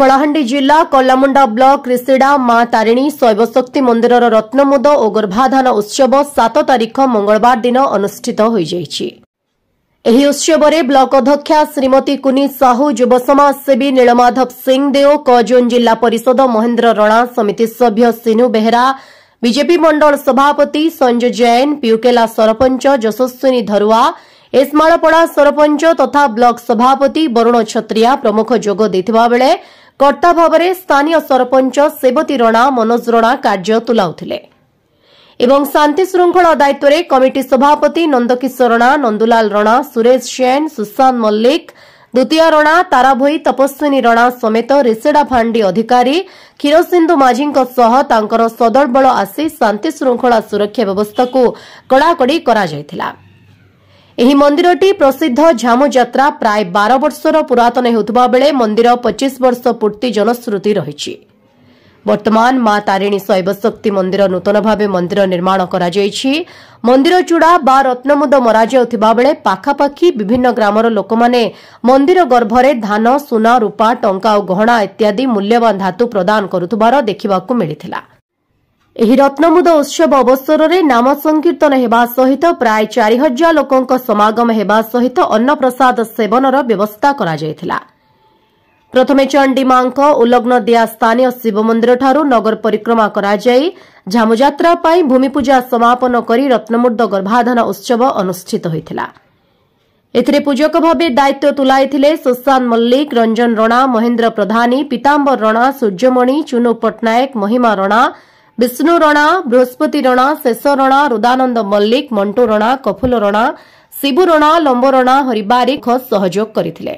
କଳାହାଣ୍ଡି ଜିଲ୍ଲା କଲାମୁଣ୍ଡା ବ୍ଲକ କ୍ରିସିଡ଼ା ମା ତାରିଣୀ ଶୈବଶକ୍ତି ମନ୍ଦିରର ରତ୍ନମୁଦ ଓ ଗର୍ଭାଧାନ ଉତ୍ସବ ସାତ ତାରିଖ ମଙ୍ଗଳବାର ଦିନ ଅନୁଷ୍ଠିତ ହୋଇଯାଇଛି ଏହି ଉତ୍ସବରେ ବ୍ଲକ ଅଧ୍ୟକ୍ଷା ଶ୍ରୀମତୀ କୁନି ସାହୁ ଯୁବ ସମାଜସେବୀ ନୀଳମାଧବ ସିଂ ଦେଓ କଜୋନ୍ ଜିଲ୍ଲା ପରିଷଦ ମହେନ୍ଦ୍ର ରଣା ସମିତି ସଭ୍ୟ ସିନୁ ବେହେରା ବିଜେପି ମଣ୍ଡଳ ସଭାପତି ସଞ୍ଜୟ ଜୈନ ପିୟୁକେଲା ସରପଞ୍ଚ ଯଶସ୍ୱିନୀ ଧରୁଆ ଏସ୍ମାଳପଡ଼ା ସରପଞ୍ଚ ତଥା ବ୍ଲକ ସଭାପତି ବରୁଣ ଛତ୍ରିଆ ପ୍ରମୁଖ ଯୋଗ ଦେଇଥିବାବେଳେ କର୍ତ୍ତା ଭାବରେ ସ୍ଥାନୀୟ ସରପଞ୍ଚ ସେବତୀ ରଣା ମନୋଜ ରଣା କାର୍ଯ୍ୟ ତୁଲାଉଥିଲେ ଏବଂ ଶାନ୍ତି ଶୃଙ୍ଖଳା ଦାୟିତ୍ୱରେ କମିଟି ସଭାପତି ନନ୍ଦକିଶୋର ରଣା ନନ୍ଦୁଲାଲ ରଣା ସୁରେଶ ସେନ୍ ସୁଶାନ୍ତ ମଲ୍ଲିକ ଦ୍ୱିତୀୟ ରଣା ତାରାଭୋଇ ତପସ୍ୱିନୀ ରଣା ସମେତ ରେସେଡ଼ା ଫାଣ୍ଡି ଅଧିକାରୀ କ୍ଷୀରସିନ୍ଧୁ ମାଝୀଙ୍କ ସହ ତାଙ୍କର ସଦଳବଳ ଆସି ଶାନ୍ତିଶୃଙ୍ଖଳା ସୁରକ୍ଷା ବ୍ୟବସ୍ଥାକୁ କଡ଼ାକଡ଼ି କରାଯାଇଥିଲା ଏହି ମନ୍ଦିରଟି ପ୍ରସିଦ୍ଧ ଝାମୁଯାତ୍ରା ପ୍ରାୟ ବାର ବର୍ଷର ପୁରାତନ ହେଉଥିବା ବେଳେ ମନ୍ଦିର ପଚିଶ ବର୍ଷ ପୂର୍ତ୍ତି ଜନଶ୍ରତି ରହିଛି ବର୍ତ୍ତମାନ ମା ତାରିଣୀ ଶୈବଶକ୍ତି ମନ୍ଦିର ନୂତନ ଭାବେ ମନ୍ଦିର ନିର୍ମାଣ କରାଯାଇଛି ମନ୍ଦିର ଚୂଡ଼ା ବା ରତ୍ନମୁଦ ମରାଯାଉଥିବା ବେଳେ ପାଖାପାଖି ବିଭିନ୍ନ ଗ୍ରାମର ଲୋକମାନେ ମନ୍ଦିର ଗର୍ଭରେ ଧାନ ସୁନା ରୂପା ଟଙ୍କା ଓ ଗହଣା ଇତ୍ୟାଦି ମୂଲ୍ୟବାନ ଧାତୁ ପ୍ରଦାନ କରୁଥିବାର ଦେଖିବାକୁ ମିଳିଥିଲା ଏହି ରତ୍ନମୁଦ ଉତ୍ସବ ଅବସରରେ ନାମ ସଂକୀର୍ତ୍ତନ ହେବା ସହିତ ପ୍ରାୟ ଚାରି ହଜାର ଲୋକଙ୍କ ସମାଗମ ହେବା ସହିତ ଅନ୍ନପ୍ରସାଦ ସେବନର ବ୍ୟବସ୍ଥା କରାଯାଇଥିଲା ପ୍ରଥମେ ଚଣ୍ଡୀମାଙ୍କ ଉଲଗ୍ନ ଦିଆ ସ୍ଥାନୀୟ ଶିବମନ୍ଦିରଠାରୁ ନଗର ପରିକ୍ରମା କରାଯାଇ ଝାମୁଯାତ୍ରା ପାଇଁ ଭୂମିପୂଜା ସମାପନ କରି ରତ୍ନମୁଦ ଗର୍ଭାଧାନ ଉତ୍ସବ ଅନୁଷ୍ଠିତ ହୋଇଥିଲା ଏଥିରେ ପୂଜକ ଭାବେ ଦାୟିତ୍ୱ ତୁଲାଇଥିଲେ ସୁଶାନ୍ତ ମଲ୍ଲିକ ରଞ୍ଜନ ରଣା ମହେନ୍ଦ୍ର ପ୍ରଧାନୀ ପୀତାମ୍ଘର ରଣା ସୂର୍ଯ୍ୟମଣି ଚୁନୁ ପଟ୍ଟନାୟକ ମହିମା ରଣା ବିଷ୍ଣୁ ରଣା ବୃହସ୍ପତି ରଣା ଶେଷ ରଣା ରୁଦାନନ୍ଦ ମଲ୍ଲିକ ମଣ୍ଟୁ ରଣା କଫୁଲ ରଣା ଶିବୁ ରଣା ଲମ୍ବରଣା ରଣା ହରିବାରିକ ସହଯୋଗ କରିଥିଲେ